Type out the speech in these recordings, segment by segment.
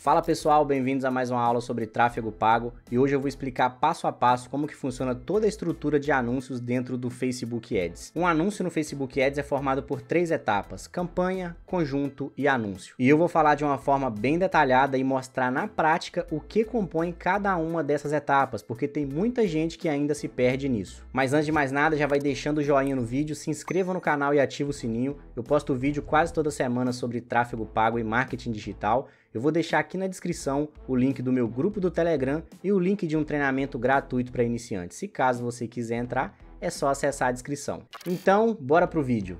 Fala pessoal, bem-vindos a mais uma aula sobre tráfego pago e hoje eu vou explicar passo a passo como que funciona toda a estrutura de anúncios dentro do Facebook Ads. Um anúncio no Facebook Ads é formado por três etapas: campanha, conjunto e anúncio. E eu vou falar de uma forma bem detalhada e mostrar na prática o que compõe cada uma dessas etapas, porque tem muita gente que ainda se perde nisso. Mas antes de mais nada, já vai deixando o joinha no vídeo, se inscreva no canal e ativa o sininho. Eu posto vídeo quase toda semana sobre tráfego pago e marketing digital eu vou deixar aqui na descrição o link do meu grupo do Telegram e o link de um treinamento gratuito para iniciantes. Se caso você quiser entrar, é só acessar a descrição. Então, bora pro vídeo.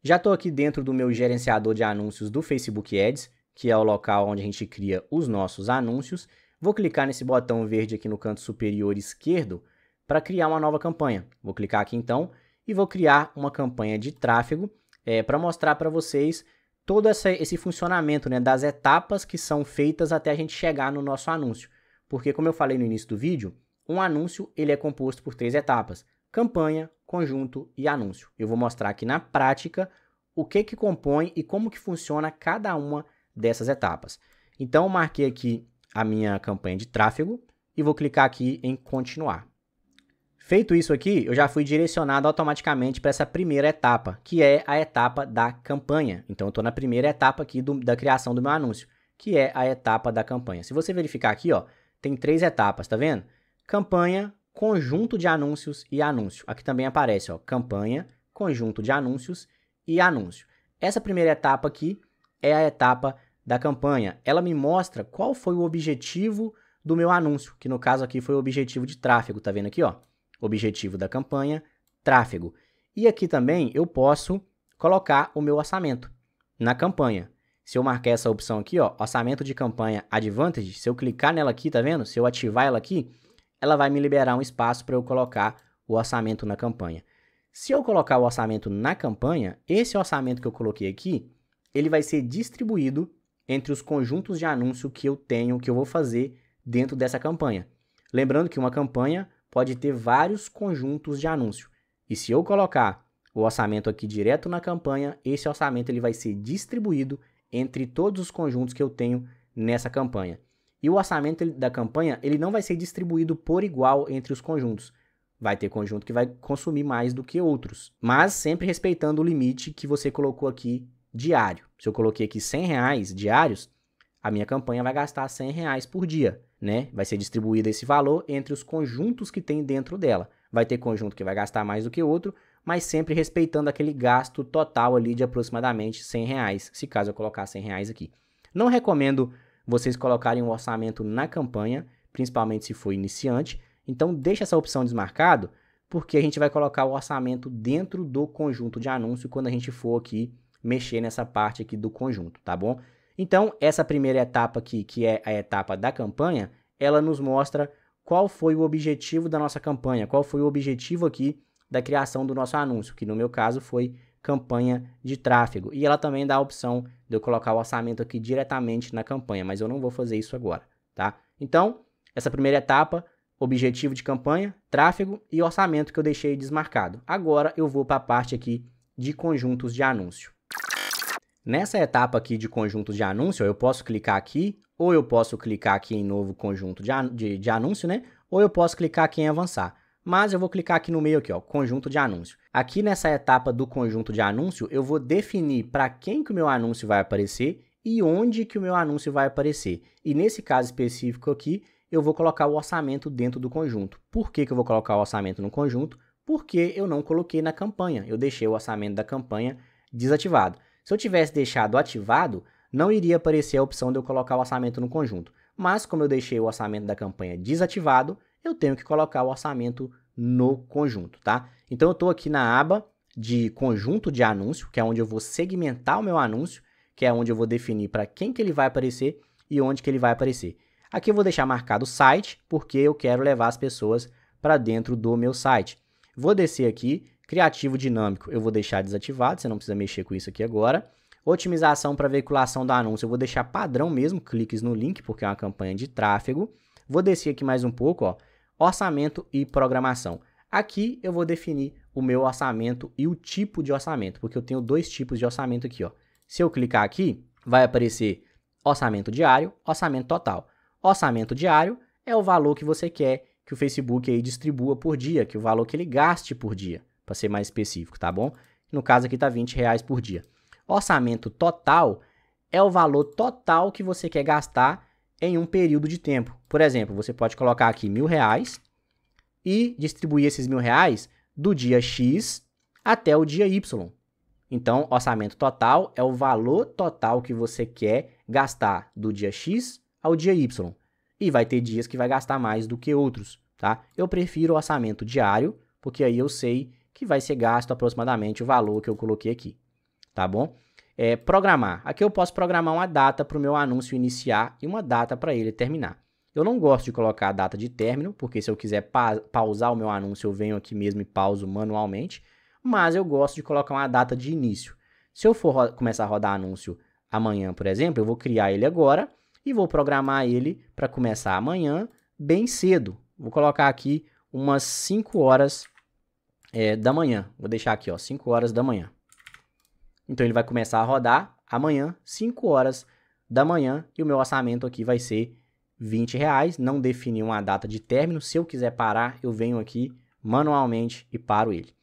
Já estou aqui dentro do meu gerenciador de anúncios do Facebook Ads, que é o local onde a gente cria os nossos anúncios. Vou clicar nesse botão verde aqui no canto superior esquerdo para criar uma nova campanha. Vou clicar aqui então e vou criar uma campanha de tráfego é, eh, para mostrar para vocês todo essa, esse funcionamento né, das etapas que são feitas até a gente chegar no nosso anúncio. Porque, como eu falei no início do vídeo, um anúncio ele é composto por três etapas: campanha, conjunto e anúncio. Eu vou mostrar aqui na prática o que que compõe e como que funciona cada uma dessas etapas. Então, marquei aqui a minha campanha de tráfego e vou clicar aqui em continuar. Feito isso aqui, eu já fui direcionado automaticamente para essa primeira etapa, que é a etapa da campanha. Então, eu estou na primeira etapa aqui do, da criação do meu anúncio, que é a etapa da campanha. Se você verificar aqui, ó, tem três etapas, tá vendo? Campanha, conjunto de anúncios e anúncio. Aqui também aparece, ó, campanha, conjunto de anúncios e anúncio. Essa primeira etapa aqui é a etapa da campanha. Ela me mostra qual foi o objetivo do meu anúncio, que no caso aqui foi o objetivo de tráfego, tá vendo aqui, ó? objetivo da campanha, tráfego. E aqui também eu posso colocar o meu orçamento na campanha. Se eu marcar essa opção aqui, ó, orçamento de campanha Advantage, se eu clicar nela aqui, tá vendo? Se eu ativar ela aqui, ela vai me liberar um espaço para eu colocar o orçamento na campanha. Se eu colocar o orçamento na campanha, esse orçamento que eu coloquei aqui, ele vai ser distribuído entre os conjuntos de anúncio que eu tenho, que eu vou fazer dentro dessa campanha. Lembrando que uma campanha pode ter vários conjuntos de anúncio. E se eu colocar o orçamento aqui direto na campanha, esse orçamento ele vai ser distribuído entre todos os conjuntos que eu tenho nessa campanha. E o orçamento da campanha ele não vai ser distribuído por igual entre os conjuntos. Vai ter conjunto que vai consumir mais do que outros, mas sempre respeitando o limite que você colocou aqui diário. Se eu coloquei aqui 100 reais diários, a minha campanha vai gastar 100 reais por dia, né? Vai ser distribuído esse valor entre os conjuntos que tem dentro dela. Vai ter conjunto que vai gastar mais do que outro, mas sempre respeitando aquele gasto total ali de aproximadamente 100 reais, se caso eu colocar 100 reais aqui. Não recomendo vocês colocarem um orçamento na campanha, principalmente se for iniciante, então deixa essa opção desmarcado, porque a gente vai colocar o orçamento dentro do conjunto de anúncio quando a gente for aqui mexer nessa parte aqui do conjunto, tá bom? Então, essa primeira etapa aqui, que é a etapa da campanha, ela nos mostra qual foi o objetivo da nossa campanha, qual foi o objetivo aqui da criação do nosso anúncio, que no meu caso foi campanha de tráfego. E ela também dá a opção de eu colocar o orçamento aqui diretamente na campanha, mas eu não vou fazer isso agora, tá? Então, essa primeira etapa, objetivo de campanha, tráfego e orçamento que eu deixei desmarcado. Agora eu vou para a parte aqui de conjuntos de anúncio. Nessa etapa aqui de conjunto de anúncio, eu posso clicar aqui, ou eu posso clicar aqui em novo conjunto de, de, de anúncio, né? Ou eu posso clicar aqui em avançar mas eu vou clicar aqui no meio aqui, ó, conjunto de anúncio. Aqui nessa etapa do conjunto de anúncio, eu vou definir para quem que o meu anúncio vai aparecer e onde que o meu anúncio vai aparecer. E nesse caso específico aqui, eu vou colocar o orçamento dentro do conjunto. Por que, que eu vou colocar o orçamento no conjunto? Porque eu não coloquei na campanha, eu deixei o orçamento da campanha desativado. Se eu tivesse deixado ativado, não iria aparecer a opção de eu colocar o orçamento no conjunto. Mas como eu deixei o orçamento da campanha desativado, eu tenho que colocar o orçamento no conjunto, tá? Então eu estou aqui na aba de conjunto de anúncio, que é onde eu vou segmentar o meu anúncio, que é onde eu vou definir para quem que ele vai aparecer e onde que ele vai aparecer. Aqui eu vou deixar marcado o site, porque eu quero levar as pessoas para dentro do meu site. Vou descer aqui Criativo dinâmico eu vou deixar desativado, você não precisa mexer com isso aqui agora. Otimização para veiculação do anúncio eu vou deixar padrão mesmo, cliques no link, porque é uma campanha de tráfego. Vou descer aqui mais um pouco, ó, orçamento e programação. Aqui eu vou definir o meu orçamento e o tipo de orçamento, porque eu tenho dois tipos de orçamento aqui. Ó. Se eu clicar aqui, vai aparecer orçamento diário, orçamento total. Orçamento diário é o valor que você quer que o Facebook aí distribua por dia, que o valor que ele gaste por dia para ser mais específico, tá bom? No caso aqui tá 20 reais por dia. Orçamento total é o valor total que você quer gastar em um período de tempo. Por exemplo, você pode colocar aqui mil reais e distribuir esses mil reais do dia X até o dia Y. Então, orçamento total é o valor total que você quer gastar do dia X ao dia Y. E vai ter dias que vai gastar mais do que outros, tá? Eu prefiro orçamento diário, porque aí eu sei que vai ser gasto aproximadamente o valor que eu coloquei aqui, tá bom? É, programar. Aqui eu posso programar uma data para o meu anúncio iniciar e uma data para ele terminar. Eu não gosto de colocar a data de término, porque se eu quiser pa pausar o meu anúncio, eu venho aqui mesmo e pauso manualmente, mas eu gosto de colocar uma data de início. Se eu for começar a rodar anúncio amanhã, por exemplo, eu vou criar ele agora e vou programar ele para começar amanhã bem cedo. Vou colocar aqui umas 5 horas é, da manhã. Vou deixar aqui, ó, 5 horas da manhã. Então ele vai começar a rodar amanhã, 5 horas da manhã, e o meu orçamento aqui vai ser 20 reais. Não defini uma data de término. Se eu quiser parar, eu venho aqui manualmente e paro ele.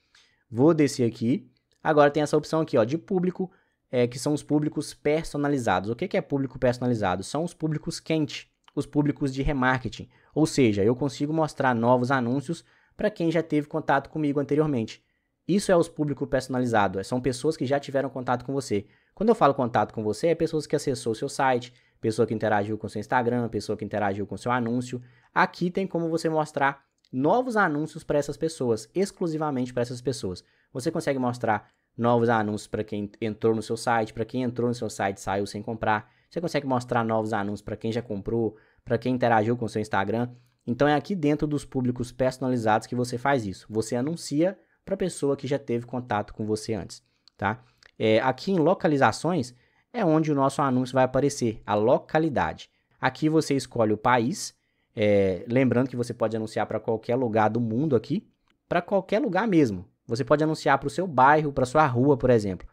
Vou descer aqui. Agora tem essa opção aqui, ó, de público, é, que são os públicos personalizados. O que, que é público personalizado? São os públicos quente, os públicos de remarketing. Ou seja, eu consigo mostrar novos anúncios para quem já teve contato comigo anteriormente. Isso é o público personalizado, é, são pessoas que já tiveram contato com você. Quando eu falo contato com você, é pessoas que acessou o seu site, pessoa que interagiu com seu Instagram, pessoa que interagiu com seu anúncio. Aqui tem como você mostrar novos anúncios para essas pessoas, exclusivamente para essas pessoas. Você consegue mostrar novos anúncios para quem entrou no seu site, para quem entrou no seu site e saiu sem comprar. Você consegue mostrar novos anúncios para quem já comprou, para quem interagiu com seu Instagram. Então é aqui dentro dos públicos personalizados que você faz isso. Você anuncia para a pessoa que já teve contato com você antes, tá? É, aqui em localizações é onde o nosso anúncio vai aparecer, a localidade. Aqui você escolhe o país, é, lembrando que você pode anunciar para qualquer lugar do mundo aqui, para qualquer lugar mesmo. Você pode anunciar para o seu bairro, para sua rua, por exemplo.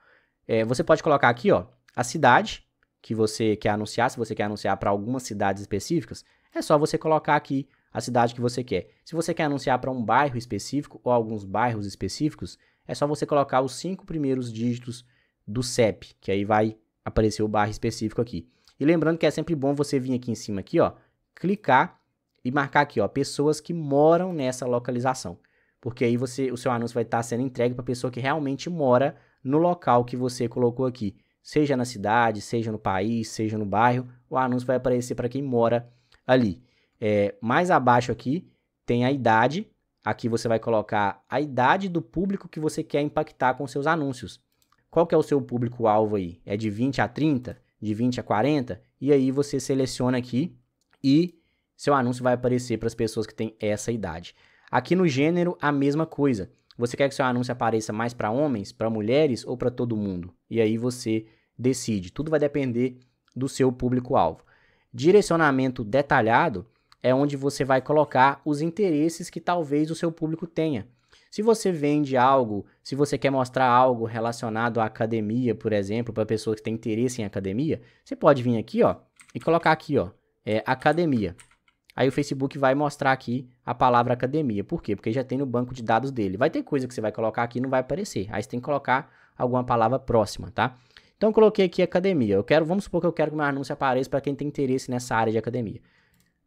É, você pode colocar aqui, ó, a cidade que você quer anunciar. Se você quer anunciar para algumas cidades específicas, é só você colocar aqui a cidade que você quer. Se você quer anunciar para um bairro específico ou alguns bairros específicos, é só você colocar os cinco primeiros dígitos do CEP, que aí vai aparecer o bairro específico aqui. E lembrando que é sempre bom você vir aqui em cima aqui, ó, clicar e marcar aqui, ó, pessoas que moram nessa localização. Porque aí você, o seu anúncio vai estar sendo entregue para a pessoa que realmente mora no local que você colocou aqui. Seja na cidade, seja no país, seja no bairro, o anúncio vai aparecer para quem mora ali. É, mais abaixo aqui tem a idade. Aqui você vai colocar a idade do público que você quer impactar com seus anúncios. Qual que é o seu público-alvo aí? É de 20 a 30? De 20 a 40? E aí você seleciona aqui e seu anúncio vai aparecer para as pessoas que têm essa idade. Aqui no gênero, a mesma coisa. Você quer que seu anúncio apareça mais para homens, para mulheres ou para todo mundo? E aí você decide. Tudo vai depender do seu público-alvo. Direcionamento detalhado é onde você vai colocar os interesses que talvez o seu público tenha. Se você vende algo, se você quer mostrar algo relacionado à academia, por exemplo, para pessoas que têm interesse em academia, você pode vir aqui, ó, e colocar aqui, ó, é, academia. Aí o Facebook vai mostrar aqui a palavra academia. Por quê? Porque já tem no banco de dados dele. Vai ter coisa que você vai colocar aqui e não vai aparecer. Aí você tem que colocar alguma palavra próxima, tá? Então eu coloquei aqui academia. Eu quero, vamos supor que eu quero que meu anúncio apareça para quem tem interesse nessa área de academia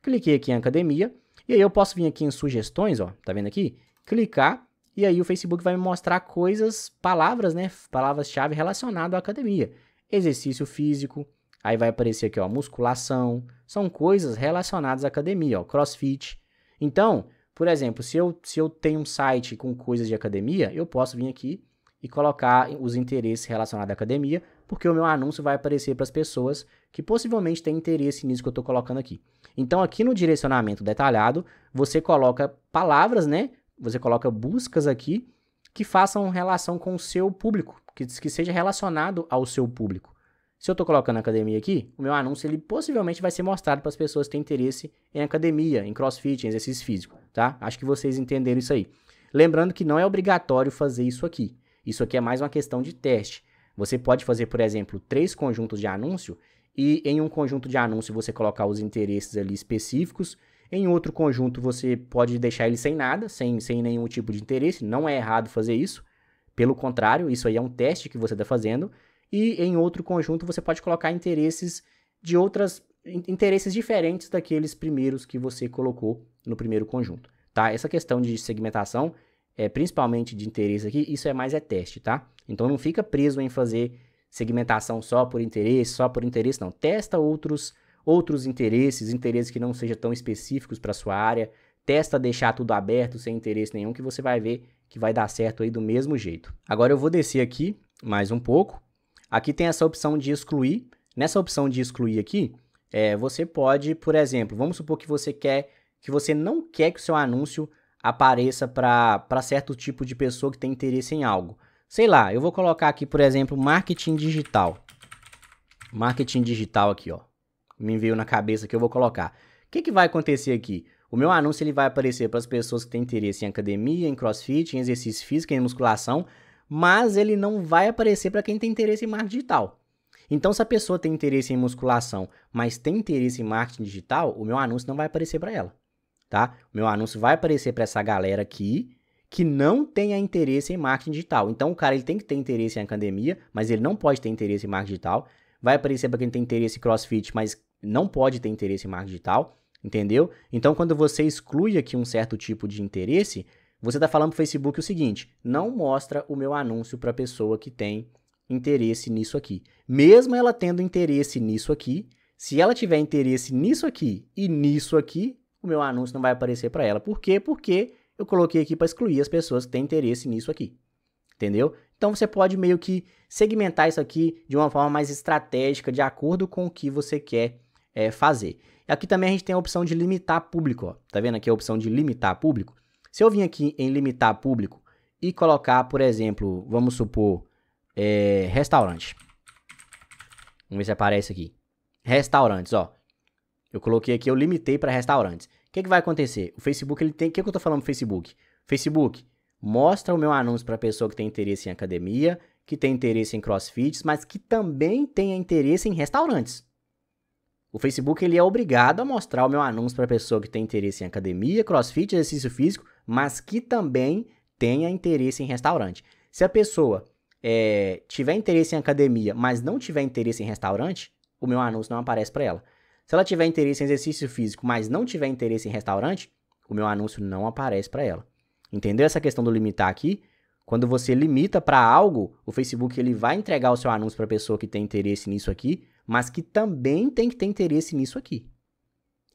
cliquei aqui em academia, e aí eu posso vir aqui em sugestões, ó, tá vendo aqui? Clicar, e aí o Facebook vai me mostrar coisas, palavras, né, palavras-chave relacionadas à academia. Exercício físico, aí vai aparecer aqui, ó, musculação, são coisas relacionadas à academia, ó, crossfit. Então, por exemplo, se eu, se eu tenho um site com coisas de academia, eu posso vir aqui e colocar os interesses relacionados à academia porque o meu anúncio vai aparecer para as pessoas que possivelmente têm interesse nisso que eu estou colocando aqui. Então, aqui no direcionamento detalhado, você coloca palavras, né? Você coloca buscas aqui que façam relação com o seu público, que, que seja relacionado ao seu público. Se eu estou colocando academia aqui, o meu anúncio ele possivelmente vai ser mostrado para as pessoas que têm interesse em academia, em crossfit, em exercício físico, tá? Acho que vocês entenderam isso aí. Lembrando que não é obrigatório fazer isso aqui. Isso aqui é mais uma questão de teste. Você pode fazer, por exemplo, três conjuntos de anúncio e em um conjunto de anúncio você colocar os interesses ali específicos. Em outro conjunto você pode deixar ele sem nada, sem, sem nenhum tipo de interesse. Não é errado fazer isso. Pelo contrário, isso aí é um teste que você está fazendo. E em outro conjunto você pode colocar interesses de outras interesses diferentes daqueles primeiros que você colocou no primeiro conjunto, tá? Essa questão de segmentação é, principalmente de interesse aqui, isso é mais é teste, tá? Então não fica preso em fazer segmentação só por interesse, só por interesse, não. Testa outros outros interesses, interesses que não sejam tão específicos para sua área. Testa deixar tudo aberto sem interesse nenhum que você vai ver que vai dar certo aí do mesmo jeito. Agora eu vou descer aqui mais um pouco. Aqui tem essa opção de excluir. Nessa opção de excluir aqui, é, você pode, por exemplo, vamos supor que você quer que você não quer que o seu anúncio apareça para certo tipo de pessoa que tem interesse em algo. Sei lá, eu vou colocar aqui, por exemplo, marketing digital. Marketing digital aqui, ó. Me veio na cabeça que eu vou colocar. O que, que vai acontecer aqui? O meu anúncio ele vai aparecer para as pessoas que têm interesse em academia, em crossfit, em exercício físico, em musculação, mas ele não vai aparecer para quem tem interesse em marketing digital. Então, se a pessoa tem interesse em musculação, mas tem interesse em marketing digital, o meu anúncio não vai aparecer para ela tá? meu anúncio vai aparecer para essa galera aqui que não tenha interesse em marketing digital. Então o cara ele tem que ter interesse em academia, mas ele não pode ter interesse em marketing digital. Vai aparecer para quem tem interesse em crossfit, mas não pode ter interesse em marketing digital, entendeu? Então quando você exclui aqui um certo tipo de interesse, você está falando para o Facebook o seguinte: não mostra o meu anúncio para pessoa que tem interesse nisso aqui. Mesmo ela tendo interesse nisso aqui, se ela tiver interesse nisso aqui e nisso aqui, o meu anúncio não vai aparecer para ela. Por quê? Porque eu coloquei aqui para excluir as pessoas que têm interesse nisso aqui. Entendeu? Então você pode meio que segmentar isso aqui de uma forma mais estratégica, de acordo com o que você quer é, fazer. Aqui também a gente tem a opção de limitar público, ó. Tá vendo aqui a opção de limitar público? Se eu vim aqui em limitar público e colocar, por exemplo, vamos supor, é, restaurante. Vamos ver se aparece aqui. Restaurantes, ó. Eu coloquei aqui, eu limitei para restaurantes que, que vai acontecer? O Facebook, ele tem. O que, que eu tô falando do Facebook? Facebook, mostra o meu anúncio para pessoa que tem interesse em academia, que tem interesse em crossfits, mas que também tenha interesse em restaurantes. O Facebook ele é obrigado a mostrar o meu anúncio para pessoa que tem interesse em academia, crossfit, exercício físico, mas que também tenha interesse em restaurante. Se a pessoa é, tiver interesse em academia, mas não tiver interesse em restaurante, o meu anúncio não aparece para ela. Se ela tiver interesse em exercício físico, mas não tiver interesse em restaurante, o meu anúncio não aparece para ela. Entendeu essa questão do limitar aqui? Quando você limita para algo, o Facebook ele vai entregar o seu anúncio para a pessoa que tem interesse nisso aqui, mas que também tem que ter interesse nisso aqui.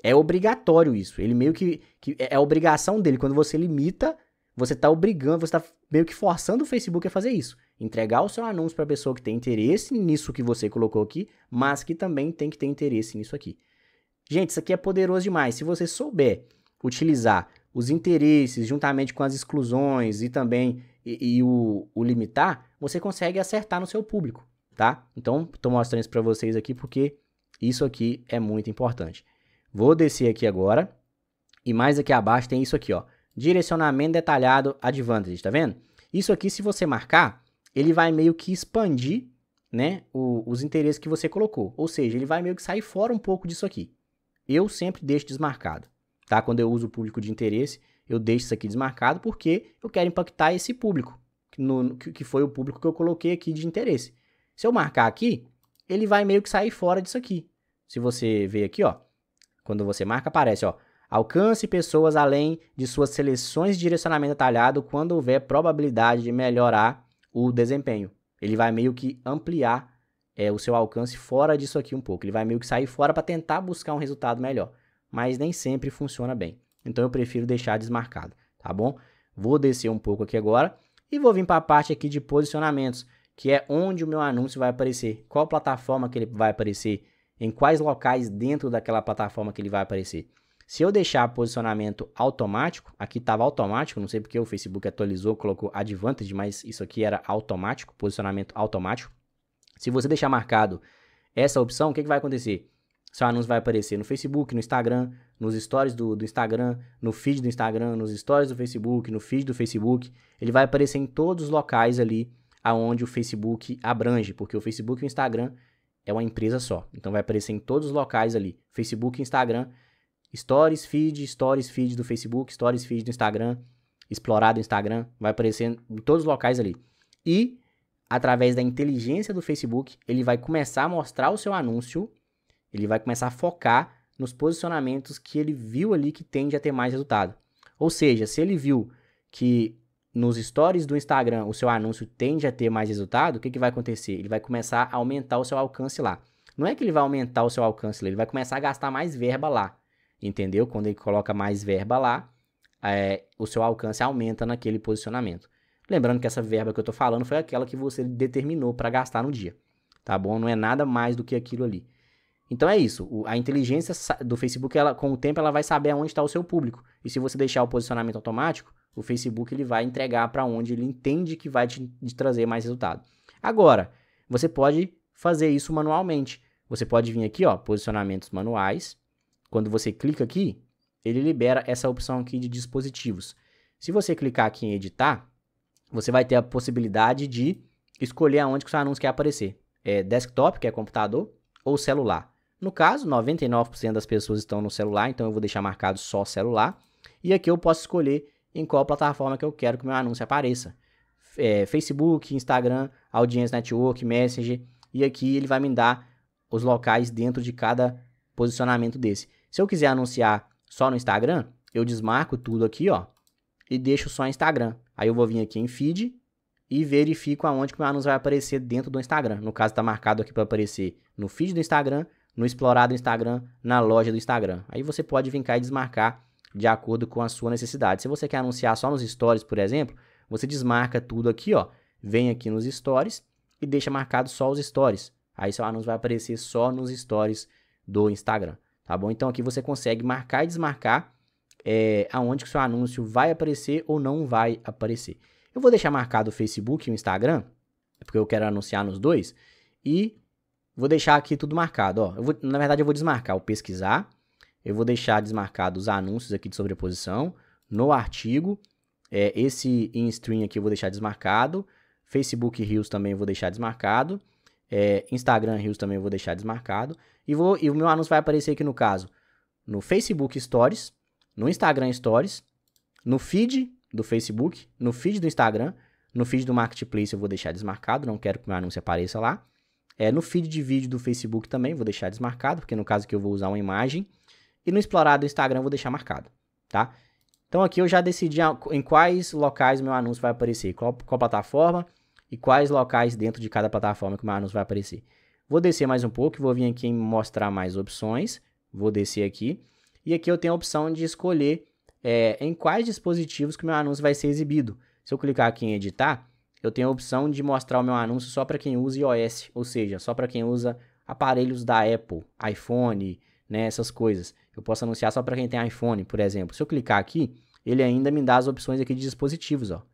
É obrigatório isso. Ele meio que, que é, é obrigação dele. Quando você limita, você está obrigando, você está meio que forçando o Facebook a fazer isso entregar o seu anúncio para a pessoa que tem interesse nisso que você colocou aqui, mas que também tem que ter interesse nisso aqui. Gente, isso aqui é poderoso demais. Se você souber utilizar os interesses juntamente com as exclusões e também e, e o, o limitar, você consegue acertar no seu público, tá? Então, estou mostrando isso para vocês aqui porque isso aqui é muito importante. Vou descer aqui agora e mais aqui abaixo tem isso aqui, ó. Direcionamento detalhado advantage, tá vendo? Isso aqui, se você marcar, ele vai meio que expandir né, o, os interesses que você colocou. Ou seja, ele vai meio que sair fora um pouco disso aqui. Eu sempre deixo desmarcado, tá? Quando eu uso o público de interesse, eu deixo isso aqui desmarcado porque eu quero impactar esse público, no, que foi o público que eu coloquei aqui de interesse. Se eu marcar aqui, ele vai meio que sair fora disso aqui. Se você ver aqui, ó, quando você marca, aparece, ó, Alcance pessoas além de suas seleções de direcionamento detalhado quando houver probabilidade de melhorar o desempenho. Ele vai meio que ampliar é, o seu alcance fora disso aqui um pouco. Ele vai meio que sair fora para tentar buscar um resultado melhor. Mas nem sempre funciona bem. Então eu prefiro deixar desmarcado, tá bom? Vou descer um pouco aqui agora e vou vir para a parte aqui de posicionamentos, que é onde o meu anúncio vai aparecer, qual plataforma que ele vai aparecer, em quais locais dentro daquela plataforma que ele vai aparecer. Se eu deixar posicionamento automático, aqui estava automático, não sei porque o Facebook atualizou, colocou advantage, mas isso aqui era automático, posicionamento automático. Se você deixar marcado essa opção, o que, que vai acontecer? Seu anúncio vai aparecer no Facebook, no Instagram, nos stories do, do, Instagram, no feed do Instagram, nos stories do Facebook, no feed do Facebook. Ele vai aparecer em todos os locais ali aonde o Facebook abrange, porque o Facebook e o Instagram é uma empresa só. Então vai aparecer em todos os locais ali, Facebook e Instagram. Stories, feed, stories, feed do Facebook, stories, feed do Instagram, explorado do Instagram, vai aparecer em todos os locais ali. E através da inteligência do Facebook, ele vai começar a mostrar o seu anúncio, ele vai começar a focar nos posicionamentos que ele viu ali que tende a ter mais resultado. Ou seja, se ele viu que nos stories do Instagram o seu anúncio tende a ter mais resultado, o que, que vai acontecer? Ele vai começar a aumentar o seu alcance lá. Não é que ele vai aumentar o seu alcance, ele vai começar a gastar mais verba lá entendeu? Quando ele coloca mais verba lá, é, o seu alcance aumenta naquele posicionamento. Lembrando que essa verba que eu estou falando foi aquela que você determinou para gastar no dia, tá bom? Não é nada mais do que aquilo ali. Então é isso, o, a inteligência do Facebook, ela, com o tempo, ela vai saber aonde está o seu público. E se você deixar o posicionamento automático, o Facebook ele vai entregar para onde ele entende que vai te, te trazer mais resultado. Agora, você pode fazer isso manualmente. Você pode vir aqui, ó, posicionamentos manuais, quando você clica aqui, ele libera essa opção aqui de dispositivos. Se você clicar aqui em editar, você vai ter a possibilidade de escolher aonde que o seu anúncio quer aparecer. É desktop, que é computador, ou celular. No caso, 99% das pessoas estão no celular, então eu vou deixar marcado só celular. E aqui eu posso escolher em qual plataforma que eu quero que meu anúncio apareça. É, Facebook, Instagram, Audience Network, Messenger. E aqui ele vai me dar os locais dentro de cada posicionamento desse. Se eu quiser anunciar só no Instagram, eu desmarco tudo aqui, ó, e deixo só Instagram. Aí eu vou vir aqui em feed e verifico aonde que o meu anúncio vai aparecer dentro do Instagram. No caso, está marcado aqui para aparecer no feed do Instagram, no explorar do Instagram, na loja do Instagram. Aí você pode vir cá e desmarcar de acordo com a sua necessidade. Se você quer anunciar só nos stories, por exemplo, você desmarca tudo aqui, ó. Vem aqui nos stories e deixa marcado só os stories. Aí seu anúncio vai aparecer só nos stories do Instagram tá bom? Então aqui você consegue marcar e desmarcar é, aonde que seu anúncio vai aparecer ou não vai aparecer. Eu vou deixar marcado o Facebook e o Instagram, porque eu quero anunciar nos dois, e vou deixar aqui tudo marcado. Ó. Eu vou, na verdade, eu vou desmarcar o pesquisar, eu vou deixar desmarcado os anúncios aqui de sobreposição, no artigo, é, esse in stream aqui eu vou deixar desmarcado, Facebook Reels também eu vou deixar desmarcado, é, Instagram Reels também eu vou deixar desmarcado, e, vou, e o meu anúncio vai aparecer aqui no caso no Facebook Stories, no Instagram Stories, no feed do Facebook, no feed do Instagram, no feed do Marketplace eu vou deixar desmarcado, não quero que meu anúncio apareça lá. É, no feed de vídeo do Facebook também vou deixar desmarcado, porque no caso que eu vou usar uma imagem. E no explorar do Instagram eu vou deixar marcado, tá? Então aqui eu já decidi em quais locais meu anúncio vai aparecer, qual, qual plataforma e quais locais dentro de cada plataforma que meu anúncio vai aparecer. Vou descer mais um pouco, vou vir aqui em mostrar mais opções. Vou descer aqui. E aqui eu tenho a opção de escolher é, em quais dispositivos que o meu anúncio vai ser exibido. Se eu clicar aqui em editar, eu tenho a opção de mostrar o meu anúncio só para quem usa iOS, ou seja, só para quem usa aparelhos da Apple, iPhone, né, essas coisas. Eu posso anunciar só para quem tem iPhone, por exemplo. Se eu clicar aqui, ele ainda me dá as opções aqui de dispositivos, ó.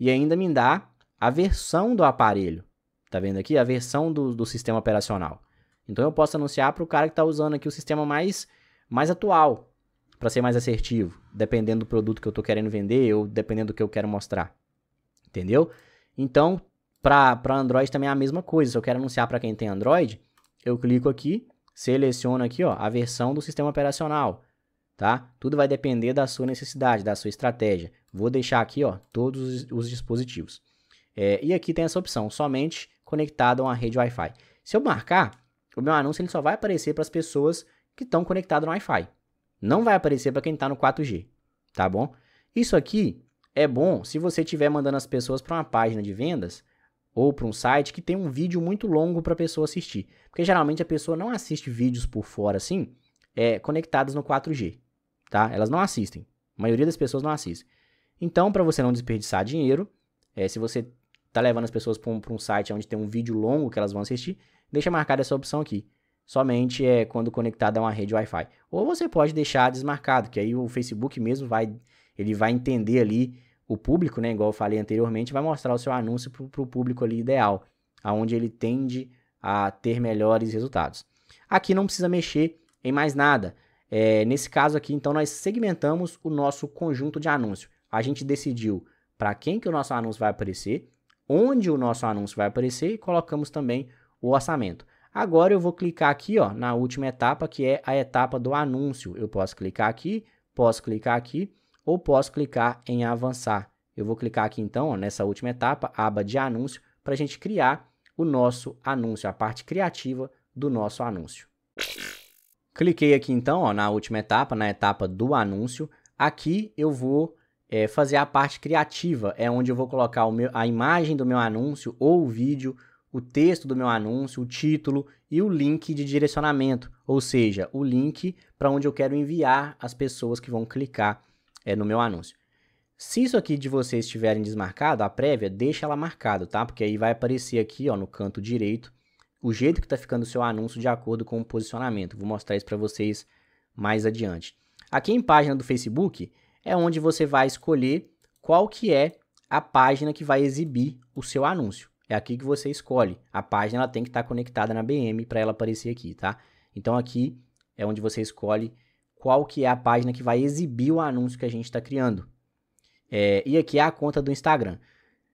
E ainda me dá a versão do aparelho. Tá vendo aqui? A versão do, do sistema operacional. Então eu posso anunciar para o cara que está usando aqui o sistema mais, mais atual, para ser mais assertivo, dependendo do produto que eu estou querendo vender ou dependendo do que eu quero mostrar. Entendeu? Então, para Android também é a mesma coisa. Se eu quero anunciar para quem tem Android, eu clico aqui, seleciono aqui ó, a versão do sistema operacional. Tá? Tudo vai depender da sua necessidade, da sua estratégia. Vou deixar aqui ó, todos os dispositivos. É, e aqui tem essa opção, somente conectado a uma rede Wi-Fi. Se eu marcar, o meu anúncio ele só vai aparecer para as pessoas que estão conectadas no Wi-Fi. Não vai aparecer para quem está no 4G, tá bom? Isso aqui é bom se você estiver mandando as pessoas para uma página de vendas ou para um site que tem um vídeo muito longo para a pessoa assistir. Porque geralmente a pessoa não assiste vídeos por fora assim, é, conectadas no 4G, tá? Elas não assistem. A maioria das pessoas não assiste. Então, para você não desperdiçar dinheiro, é, se você tá levando as pessoas para um, um, site onde tem um vídeo longo que elas vão assistir, deixa marcada essa opção aqui. Somente é quando conectada a uma rede Wi-Fi. Ou você pode deixar desmarcado, que aí o Facebook mesmo vai, ele vai entender ali o público, né? Igual eu falei anteriormente, vai mostrar o seu anúncio para o público ali ideal, aonde ele tende a ter melhores resultados. Aqui não precisa mexer em mais nada. É, nesse caso aqui, então, nós segmentamos o nosso conjunto de anúncio. A gente decidiu para quem que o nosso anúncio vai aparecer onde o nosso anúncio vai aparecer e colocamos também o orçamento. Agora eu vou clicar aqui ó, na última etapa, que é a etapa do anúncio. Eu posso clicar aqui, posso clicar aqui ou posso clicar em avançar. Eu vou clicar aqui então ó, nessa última etapa, aba de anúncio, para a gente criar o nosso anúncio, a parte criativa do nosso anúncio. Cliquei aqui então ó, na última etapa, na etapa do anúncio. Aqui eu vou é fazer a parte criativa, é onde eu vou colocar meu, a imagem do meu anúncio ou o vídeo, o texto do meu anúncio, o título e o link de direcionamento, ou seja, o link para onde eu quero enviar as pessoas que vão clicar é, no meu anúncio. Se isso aqui de vocês estiverem desmarcado, a prévia, deixa ela marcada, tá? Porque aí vai aparecer aqui ó, no canto direito o jeito que está ficando o seu anúncio de acordo com o posicionamento. Vou mostrar isso para vocês mais adiante. Aqui em página do Facebook, é onde você vai escolher qual que é a página que vai exibir o seu anúncio. É aqui que você escolhe. A página ela tem que estar tá conectada na BM para ela aparecer aqui, tá? Então aqui é onde você escolhe qual que é a página que vai exibir o anúncio que a gente está criando. É, e aqui é a conta do Instagram.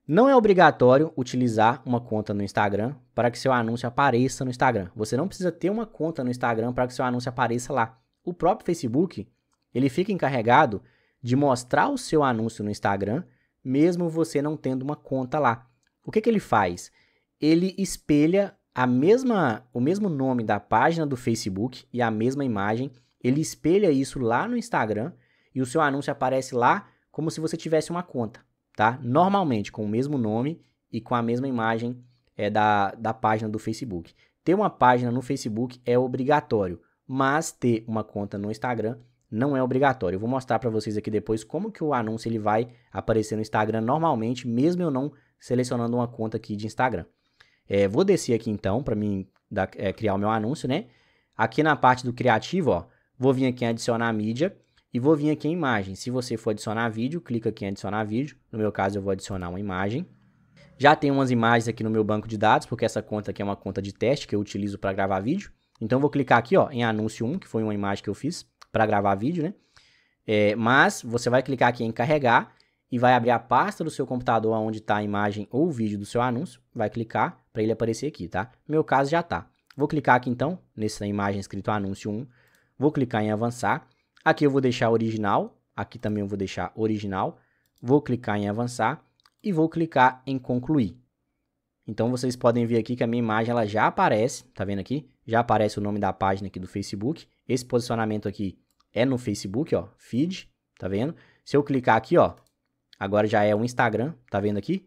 Não é obrigatório utilizar uma conta no Instagram para que seu anúncio apareça no Instagram. Você não precisa ter uma conta no Instagram para que seu anúncio apareça lá. O próprio Facebook, ele fica encarregado de mostrar o seu anúncio no Instagram, mesmo você não tendo uma conta lá. O que, que ele faz? Ele espelha a mesma, o mesmo nome da página do Facebook e a mesma imagem. Ele espelha isso lá no Instagram e o seu anúncio aparece lá como se você tivesse uma conta, tá? Normalmente com o mesmo nome e com a mesma imagem é, da, da página do Facebook. Ter uma página no Facebook é obrigatório, mas ter uma conta no Instagram não é obrigatório. Eu vou mostrar para vocês aqui depois como que o anúncio ele vai aparecer no Instagram normalmente, mesmo eu não selecionando uma conta aqui de Instagram. É, vou descer aqui então para mim é, criar o meu anúncio, né? Aqui na parte do criativo, ó, vou vir aqui em adicionar mídia e vou vir aqui em imagem. Se você for adicionar vídeo, clica aqui em adicionar vídeo. No meu caso, eu vou adicionar uma imagem. Já tem umas imagens aqui no meu banco de dados, porque essa conta aqui é uma conta de teste que eu utilizo para gravar vídeo. Então, vou clicar aqui ó, em anúncio 1, que foi uma imagem que eu fiz para gravar vídeo, né? É, mas você vai clicar aqui em carregar e vai abrir a pasta do seu computador onde está a imagem ou o vídeo do seu anúncio. Vai clicar para ele aparecer aqui, tá? No meu caso já está. Vou clicar aqui então, nessa imagem escrito anúncio 1. Vou clicar em avançar. Aqui eu vou deixar original. Aqui também eu vou deixar original. Vou clicar em avançar e vou clicar em concluir. Então vocês podem ver aqui que a minha imagem ela já aparece, tá vendo aqui? Já aparece o nome da página aqui do Facebook. Esse posicionamento aqui é no Facebook, ó, feed, tá vendo? Se eu clicar aqui, ó, agora já é o Instagram, tá vendo aqui?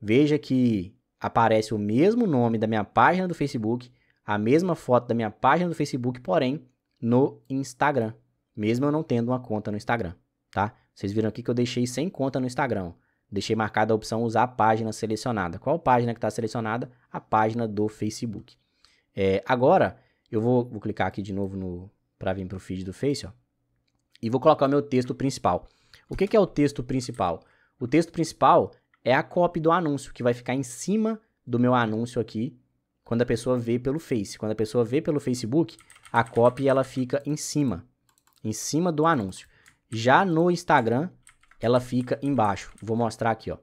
Veja que aparece o mesmo nome da minha página do Facebook, a mesma foto da minha página do Facebook, porém no Instagram, mesmo eu não tendo uma conta no Instagram, tá? Vocês viram aqui que eu deixei sem conta no Instagram. Deixei marcada a opção usar a página selecionada. Qual página que está selecionada? A página do Facebook. É, agora, eu vou, vou clicar aqui de novo para vir para o feed do Face, ó e vou colocar o meu texto principal. O que, que é o texto principal? O texto principal é a copy do anúncio, que vai ficar em cima do meu anúncio aqui, quando a pessoa vê pelo Face. Quando a pessoa vê pelo Facebook, a copy ela fica em cima, em cima do anúncio. Já no Instagram, ela fica embaixo. Vou mostrar aqui, ó.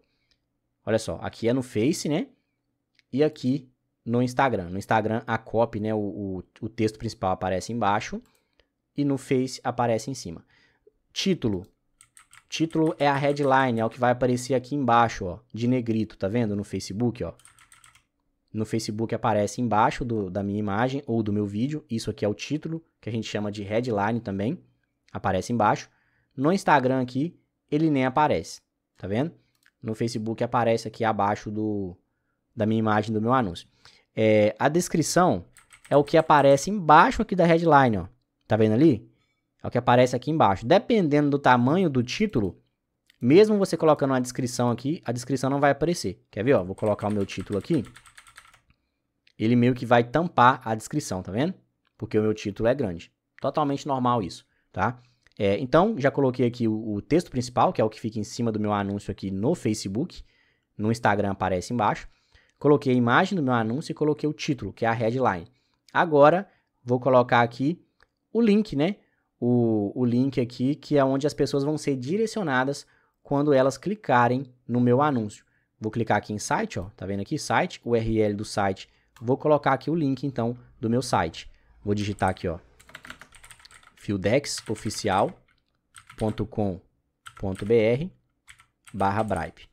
Olha só, aqui é no Face, né? E aqui no Instagram. No Instagram, a copy, né, o, o, o texto principal aparece embaixo e no Face aparece em cima. Título. Título é a headline, é o que vai aparecer aqui embaixo, ó, de negrito, tá vendo? No Facebook, ó. No Facebook aparece embaixo do, da minha imagem ou do meu vídeo. Isso aqui é o título, que a gente chama de headline também. Aparece embaixo. No Instagram aqui, ele nem aparece, tá vendo? No Facebook aparece aqui abaixo do, da minha imagem do meu anúncio. É, a descrição é o que aparece embaixo aqui da headline, ó. Tá vendo ali? É o que aparece aqui embaixo. Dependendo do tamanho do título, mesmo você colocando uma descrição aqui, a descrição não vai aparecer. Quer ver? Ó, vou colocar o meu título aqui. Ele meio que vai tampar a descrição, tá vendo? Porque o meu título é grande. Totalmente normal isso, tá? É, então, já coloquei aqui o, o texto principal, que é o que fica em cima do meu anúncio aqui no Facebook. No Instagram aparece embaixo. Coloquei a imagem do meu anúncio e coloquei o título, que é a headline. Agora, vou colocar aqui o link, né? O, o link aqui, que é onde as pessoas vão ser direcionadas quando elas clicarem no meu anúncio. Vou clicar aqui em site, ó, tá vendo aqui? Site, URL do site. Vou colocar aqui o link, então, do meu site. Vou digitar aqui, ó, fieldexoficial.com.br barra Bribe.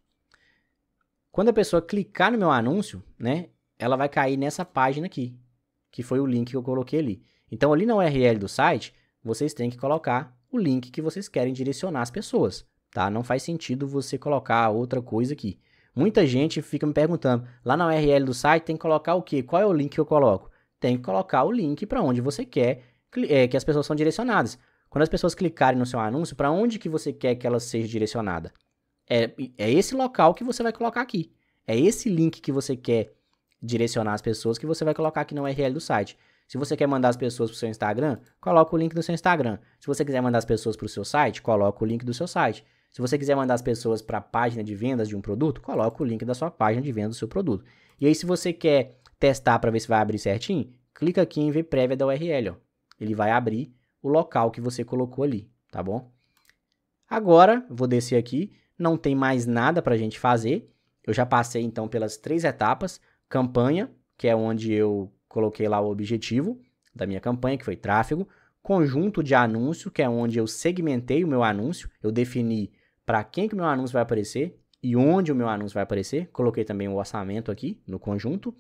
Quando a pessoa clicar no meu anúncio, né, ela vai cair nessa página aqui, que foi o link que eu coloquei ali. Então, ali na URL do site, vocês têm que colocar o link que vocês querem direcionar as pessoas, tá? Não faz sentido você colocar outra coisa aqui. Muita gente fica me perguntando, lá na URL do site tem que colocar o quê? Qual é o link que eu coloco? Tem que colocar o link para onde você quer é, que as pessoas são direcionadas. Quando as pessoas clicarem no seu anúncio, para onde que você quer que elas sejam direcionadas? É, é esse local que você vai colocar aqui. É esse link que você quer direcionar as pessoas que você vai colocar aqui na URL do site. Se você quer mandar as pessoas para o seu Instagram, coloca o link do seu Instagram. Se você quiser mandar as pessoas para o seu site, coloca o link do seu site. Se você quiser mandar as pessoas para a página de vendas de um produto, coloca o link da sua página de venda do seu produto. E aí, se você quer testar para ver se vai abrir certinho, clica aqui em ver prévia da URL. Ó. Ele vai abrir o local que você colocou ali, tá bom? Agora, vou descer aqui, não tem mais nada para a gente fazer. Eu já passei, então, pelas três etapas. Campanha, que é onde eu coloquei lá o objetivo da minha campanha, que foi tráfego, conjunto de anúncio, que é onde eu segmentei o meu anúncio, eu defini para quem que o meu anúncio vai aparecer e onde o meu anúncio vai aparecer, coloquei também o orçamento aqui no conjunto,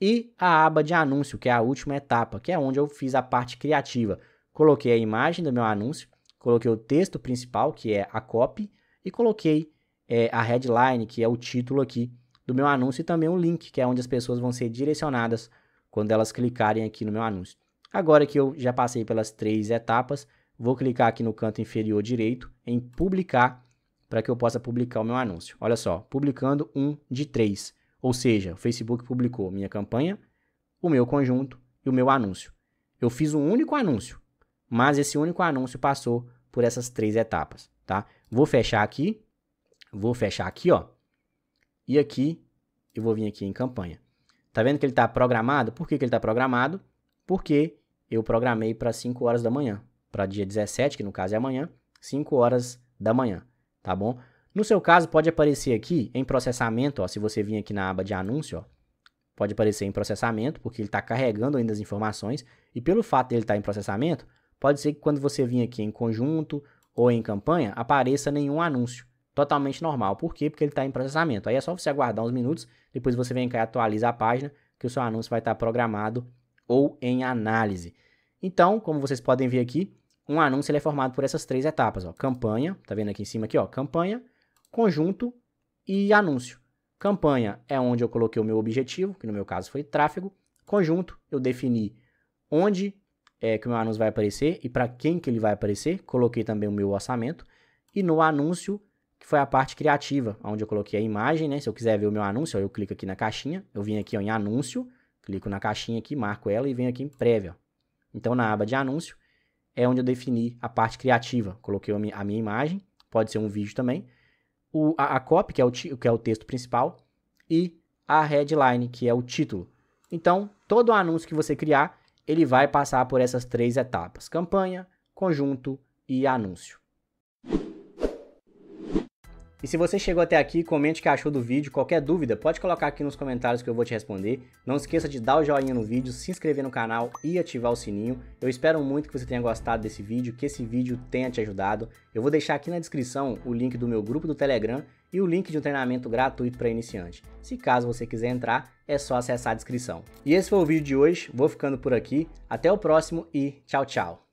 e a aba de anúncio, que é a última etapa, que é onde eu fiz a parte criativa. Coloquei a imagem do meu anúncio, coloquei o texto principal, que é a copy, e coloquei é, a headline, que é o título aqui do meu anúncio, e também o link, que é onde as pessoas vão ser direcionadas quando elas clicarem aqui no meu anúncio. Agora que eu já passei pelas três etapas, vou clicar aqui no canto inferior direito em publicar para que eu possa publicar o meu anúncio. Olha só, publicando um de três, ou seja, o Facebook publicou minha campanha, o meu conjunto e o meu anúncio. Eu fiz um único anúncio, mas esse único anúncio passou por essas três etapas, tá? Vou fechar aqui, vou fechar aqui, ó, e aqui eu vou vir aqui em campanha. Tá vendo que ele está programado? Por que, que ele está programado? Porque eu programei para 5 horas da manhã, para dia 17, que no caso é amanhã, 5 horas da manhã, tá bom? No seu caso, pode aparecer aqui em processamento, ó, se você vir aqui na aba de anúncio, ó, pode aparecer em processamento, porque ele está carregando ainda as informações, e pelo fato dele estar tá em processamento, pode ser que quando você vir aqui em conjunto ou em campanha, apareça nenhum anúncio totalmente normal. Por quê? Porque ele está em processamento. Aí é só você aguardar uns minutos, depois você vem cá e atualiza a página, que o seu anúncio vai estar tá programado ou em análise. Então, como vocês podem ver aqui, um anúncio é formado por essas três etapas, ó, campanha, tá vendo aqui em cima aqui, ó, campanha, conjunto e anúncio. Campanha é onde eu coloquei o meu objetivo, que no meu caso foi tráfego. Conjunto, eu defini onde é que o meu anúncio vai aparecer e para quem que ele vai aparecer, coloquei também o meu orçamento. E no anúncio, foi a parte criativa, onde eu coloquei a imagem, né? Se eu quiser ver o meu anúncio, eu clico aqui na caixinha, eu vim aqui ó, em anúncio, clico na caixinha aqui, marco ela e venho aqui em prévia. Então, na aba de anúncio, é onde eu defini a parte criativa. Coloquei a minha, a minha imagem, pode ser um vídeo também, o, a, a copy, que é, o, que é o texto principal, e a headline, que é o título. Então, todo anúncio que você criar, ele vai passar por essas três etapas: campanha, conjunto e anúncio. E se você chegou até aqui, comente o que achou do vídeo. Qualquer dúvida, pode colocar aqui nos comentários que eu vou te responder. Não esqueça de dar o joinha no vídeo, se inscrever no canal e ativar o sininho. Eu espero muito que você tenha gostado desse vídeo, que esse vídeo tenha te ajudado. Eu vou deixar aqui na descrição o link do meu grupo do Telegram e o link de um treinamento gratuito para iniciante. Se caso você quiser entrar, é só acessar a descrição. E esse foi o vídeo de hoje, vou ficando por aqui. Até o próximo e tchau, tchau!